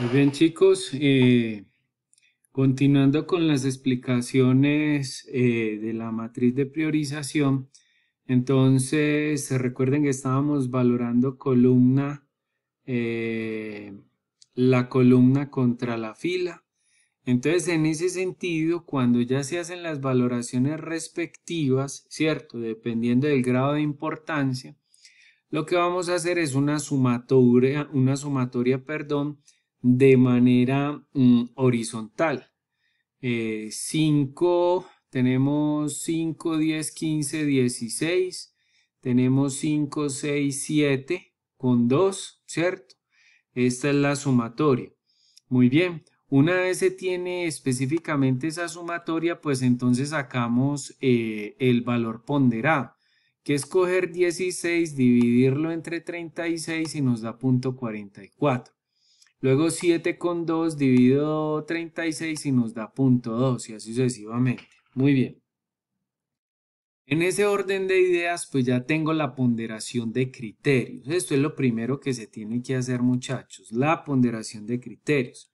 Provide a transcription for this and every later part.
Muy bien, chicos. continuando con las explicaciones eh, de la matriz de priorización, entonces recuerden que estábamos valorando columna, eh, la columna contra la fila. Entonces, en ese sentido, cuando ya se hacen las valoraciones respectivas, ¿cierto? Dependiendo del grado de importancia, lo que vamos a hacer es una sumatoria, una sumatoria, perdón, de manera mm, horizontal. 5, eh, tenemos 5, 10, 15, 16. Tenemos 5, 6, 7 con 2, ¿cierto? Esta es la sumatoria. Muy bien, una vez se tiene específicamente esa sumatoria, pues entonces sacamos eh, el valor ponderado, que es coger 16, dividirlo entre 36 y nos da .44. Luego 7 con 2 dividido 36 y nos da punto 2 y así sucesivamente. Muy bien. En ese orden de ideas, pues ya tengo la ponderación de criterios. Esto es lo primero que se tiene que hacer, muchachos, la ponderación de criterios.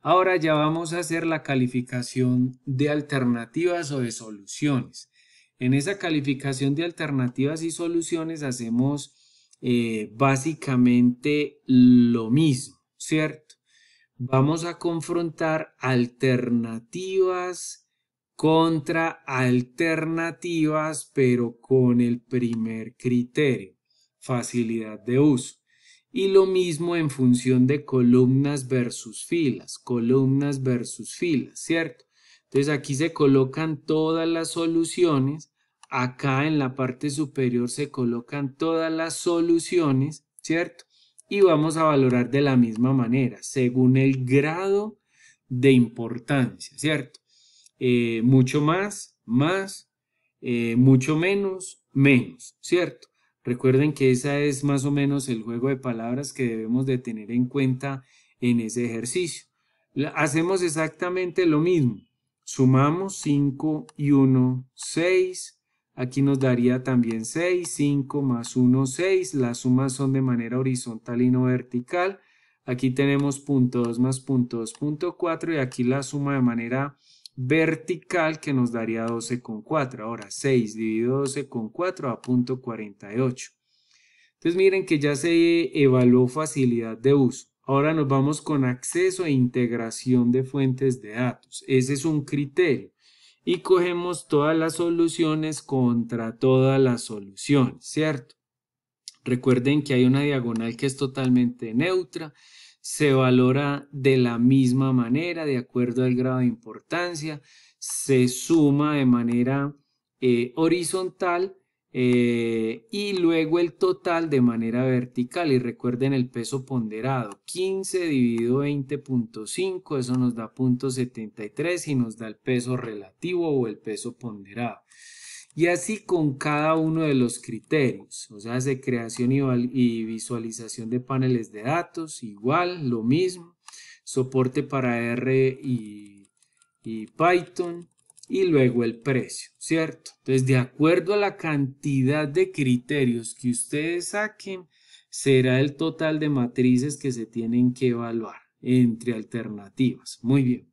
Ahora ya vamos a hacer la calificación de alternativas o de soluciones. En esa calificación de alternativas y soluciones hacemos eh, básicamente lo mismo. ¿cierto? Vamos a confrontar alternativas contra alternativas, pero con el primer criterio, facilidad de uso. Y lo mismo en función de columnas versus filas, columnas versus filas, ¿cierto? Entonces aquí se colocan todas las soluciones, acá en la parte superior se colocan todas las soluciones, ¿cierto? y vamos a valorar de la misma manera, según el grado de importancia, ¿cierto? Eh, mucho más, más, eh, mucho menos, menos, ¿cierto? Recuerden que ese es más o menos el juego de palabras que debemos de tener en cuenta en ese ejercicio. Hacemos exactamente lo mismo. Sumamos 5 y 1, 6, Aquí nos daría también 6, 5 más 1, 6. Las sumas son de manera horizontal y no vertical. Aquí tenemos punto 2 más punto 2, punto 4 y aquí la suma de manera vertical que nos daría 12,4. Ahora 6 dividido 4 a punto 48. Entonces miren que ya se evaluó facilidad de uso. Ahora nos vamos con acceso e integración de fuentes de datos. Ese es un criterio y cogemos todas las soluciones contra toda la solución, ¿cierto? Recuerden que hay una diagonal que es totalmente neutra, se valora de la misma manera, de acuerdo al grado de importancia, se suma de manera eh, horizontal eh, y luego el total de manera vertical. Y recuerden el peso ponderado, 15 dividido 20.5, eso nos da 73 y nos da el peso relativo o el peso ponderado. Y así con cada uno de los criterios, o sea, de creación y visualización de paneles de datos, igual, lo mismo, soporte para R y Python, y luego el precio, ¿cierto? Entonces, de acuerdo a la cantidad de criterios que ustedes saquen, será el total de matrices que se tienen que evaluar entre alternativas. Muy bien.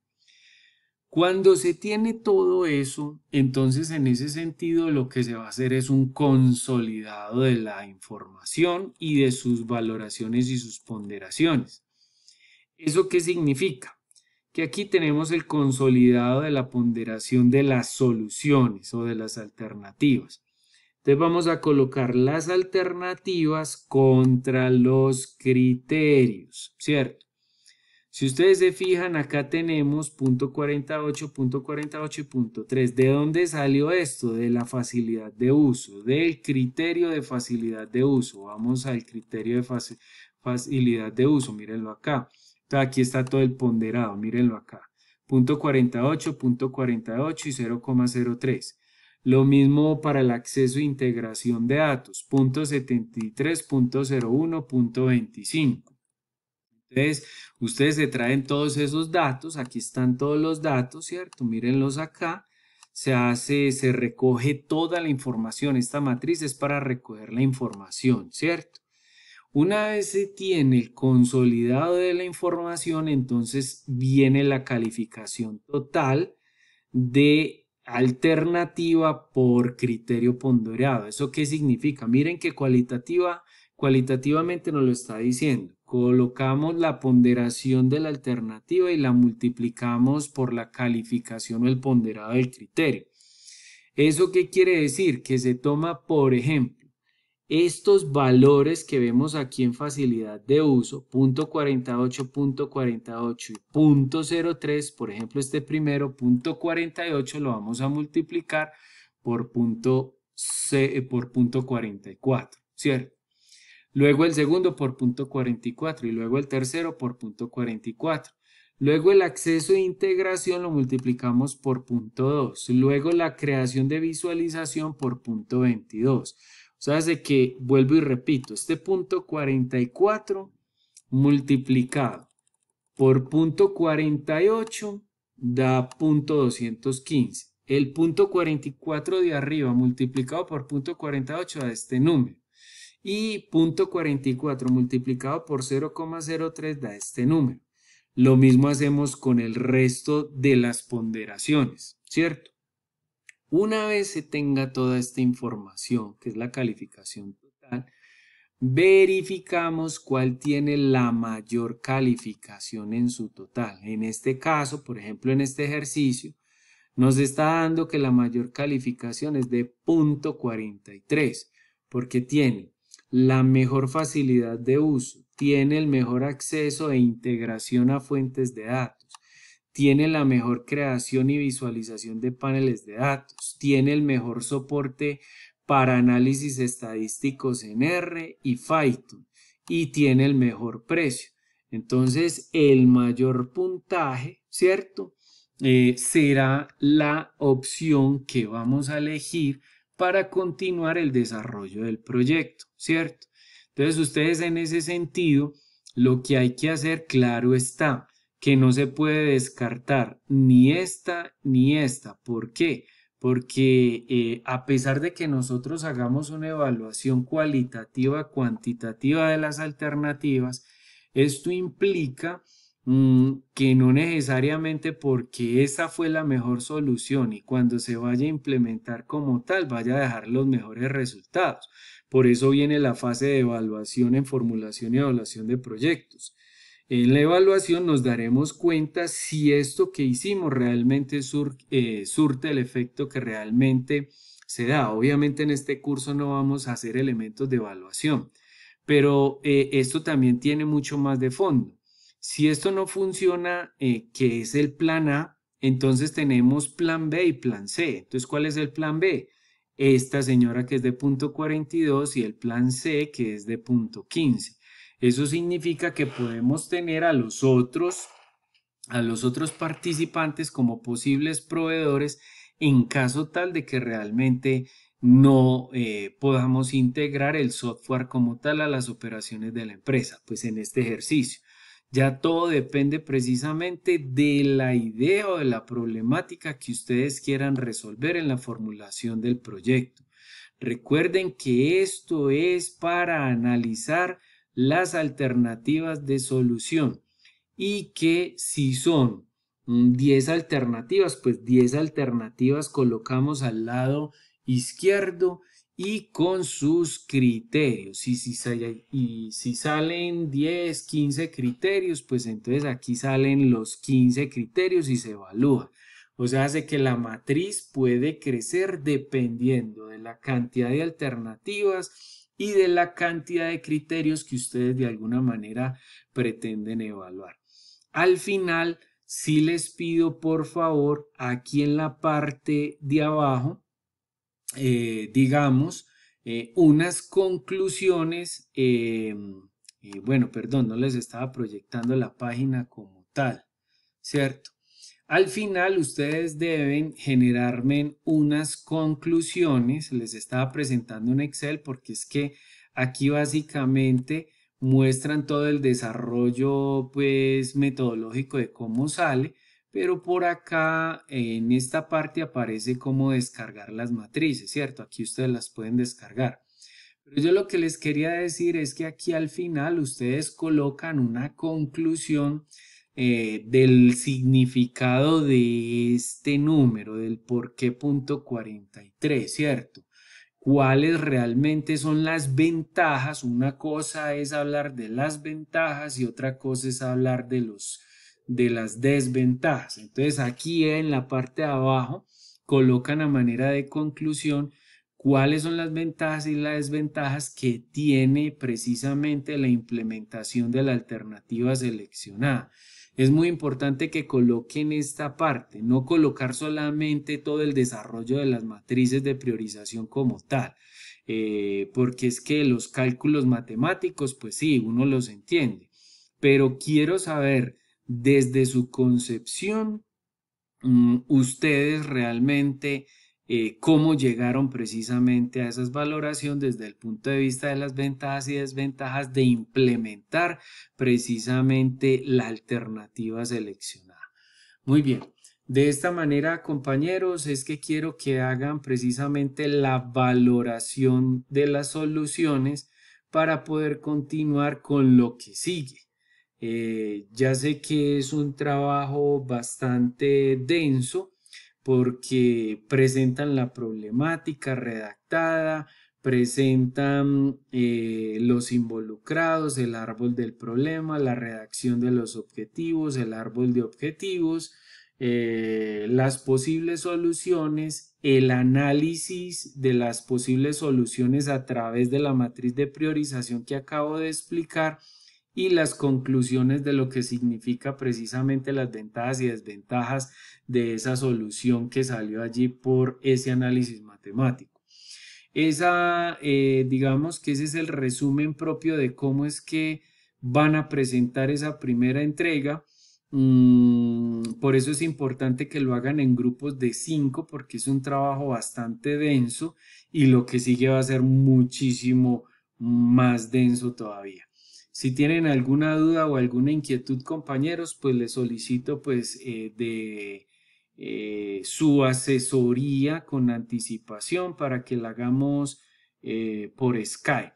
Cuando se tiene todo eso, entonces en ese sentido lo que se va a hacer es un consolidado de la información y de sus valoraciones y sus ponderaciones. ¿Eso qué significa? que aquí tenemos el consolidado de la ponderación de las soluciones o de las alternativas. Entonces vamos a colocar las alternativas contra los criterios, ¿cierto? Si ustedes se fijan, acá tenemos punto 48, punto 48 y punto 3. ¿De dónde salió esto? De la facilidad de uso, del criterio de facilidad de uso. Vamos al criterio de facilidad de uso, mírenlo acá aquí está todo el ponderado, mírenlo acá. Punto 48, punto 48 y 0,03. Lo mismo para el acceso e integración de datos, punto punto punto Entonces, ustedes se traen todos esos datos, aquí están todos los datos, ¿cierto? Mírenlos acá, se hace, se recoge toda la información, esta matriz es para recoger la información, ¿cierto? Una vez se tiene el consolidado de la información, entonces viene la calificación total de alternativa por criterio ponderado. ¿Eso qué significa? Miren que cualitativa, cualitativamente nos lo está diciendo. Colocamos la ponderación de la alternativa y la multiplicamos por la calificación o el ponderado del criterio. ¿Eso qué quiere decir? Que se toma, por ejemplo, estos valores que vemos aquí en facilidad de uso, punto 48, punto 48 y punto 03, por ejemplo este primero, punto 48 lo vamos a multiplicar por punto, C, eh, por punto 44, ¿cierto? Luego el segundo por punto 44 y luego el tercero por punto 44. Luego el acceso e integración lo multiplicamos por punto 2. Luego la creación de visualización por punto 22. Sabes de que, vuelvo y repito, este punto 44 multiplicado por punto 48 da punto 215. El punto 44 de arriba multiplicado por punto 48 da este número. Y punto 44 multiplicado por 0,03 da este número. Lo mismo hacemos con el resto de las ponderaciones, ¿cierto? Una vez se tenga toda esta información, que es la calificación total, verificamos cuál tiene la mayor calificación en su total. En este caso, por ejemplo, en este ejercicio, nos está dando que la mayor calificación es de .43, porque tiene la mejor facilidad de uso, tiene el mejor acceso e integración a fuentes de datos, tiene la mejor creación y visualización de paneles de datos, tiene el mejor soporte para análisis estadísticos en R y Python y tiene el mejor precio. Entonces, el mayor puntaje, ¿cierto? Eh, será la opción que vamos a elegir para continuar el desarrollo del proyecto, ¿cierto? Entonces, ustedes en ese sentido, lo que hay que hacer, claro está, que no se puede descartar ni esta ni esta. ¿Por qué? Porque eh, a pesar de que nosotros hagamos una evaluación cualitativa, cuantitativa de las alternativas, esto implica mm, que no necesariamente porque esa fue la mejor solución y cuando se vaya a implementar como tal vaya a dejar los mejores resultados. Por eso viene la fase de evaluación en formulación y evaluación de proyectos. En la evaluación nos daremos cuenta si esto que hicimos realmente eh, surte el efecto que realmente se da. Obviamente en este curso no vamos a hacer elementos de evaluación, pero eh, esto también tiene mucho más de fondo. Si esto no funciona, eh, que es el plan A, entonces tenemos plan B y plan C. Entonces, ¿cuál es el plan B? Esta señora que es de punto 42 y el plan C que es de punto 15. Eso significa que podemos tener a los otros, a los otros participantes como posibles proveedores en caso tal de que realmente no eh, podamos integrar el software como tal a las operaciones de la empresa, pues en este ejercicio. Ya todo depende precisamente de la idea o de la problemática que ustedes quieran resolver en la formulación del proyecto. Recuerden que esto es para analizar las alternativas de solución y que si son 10 mm, alternativas, pues 10 alternativas colocamos al lado izquierdo y con sus criterios. Y si, si salen 10, 15 criterios, pues entonces aquí salen los 15 criterios y se evalúa. O sea, hace que la matriz puede crecer dependiendo de la cantidad de alternativas y de la cantidad de criterios que ustedes de alguna manera pretenden evaluar. Al final, si sí les pido por favor aquí en la parte de abajo, eh, digamos, eh, unas conclusiones, em, eh, bueno, perdón, no les estaba proyectando la página como tal, ¿cierto? Al final ustedes deben generarme unas conclusiones, les estaba presentando un Excel porque es que aquí básicamente muestran todo el desarrollo pues metodológico de cómo sale, pero por acá en esta parte aparece cómo descargar las matrices, ¿cierto? Aquí ustedes las pueden descargar. Pero yo lo que les quería decir es que aquí al final ustedes colocan una conclusión eh, del significado de este número, del por qué punto 43, ¿cierto? ¿Cuáles realmente son las ventajas? Una cosa es hablar de las ventajas y otra cosa es hablar de, los, de las desventajas. Entonces aquí en la parte de abajo colocan a manera de conclusión cuáles son las ventajas y las desventajas que tiene precisamente la implementación de la alternativa seleccionada. Es muy importante que coloquen esta parte, no colocar solamente todo el desarrollo de las matrices de priorización como tal, eh, porque es que los cálculos matemáticos, pues sí, uno los entiende, pero quiero saber desde su concepción, mm, ustedes realmente eh, cómo llegaron precisamente a esas valoraciones desde el punto de vista de las ventajas y desventajas de implementar precisamente la alternativa seleccionada. Muy bien. De esta manera, compañeros, es que quiero que hagan precisamente la valoración de las soluciones para poder continuar con lo que sigue. Eh, ya sé que es un trabajo bastante denso, porque presentan la problemática redactada, presentan eh, los involucrados, el árbol del problema, la redacción de los objetivos, el árbol de objetivos, eh, las posibles soluciones, el análisis de las posibles soluciones a través de la matriz de priorización que acabo de explicar y las conclusiones de lo que significa precisamente las ventajas y desventajas de esa solución que salió allí por ese análisis matemático. Esa, eh, digamos que ese es el resumen propio de cómo es que van a presentar esa primera entrega. Mm, por eso es importante que lo hagan en grupos de 5 porque es un trabajo bastante denso y lo que sigue va a ser muchísimo más denso todavía. Si tienen alguna duda o alguna inquietud, compañeros, pues les solicito pues eh, de eh, su asesoría con anticipación para que la hagamos eh, por Skype.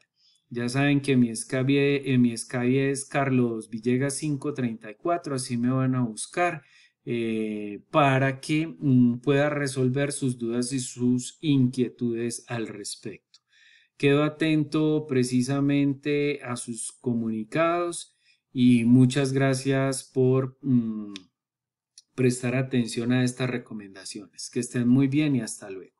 Ya saben que mi Skype, mi es Carlos Villegas 534, así me van a buscar para que mm, pueda resolver sus dudas y sus inquietudes al respecto. Quedo atento precisamente a sus comunicados y muchas gracias por mm, prestar atención a estas recomendaciones. Que estén muy bien y hasta luego.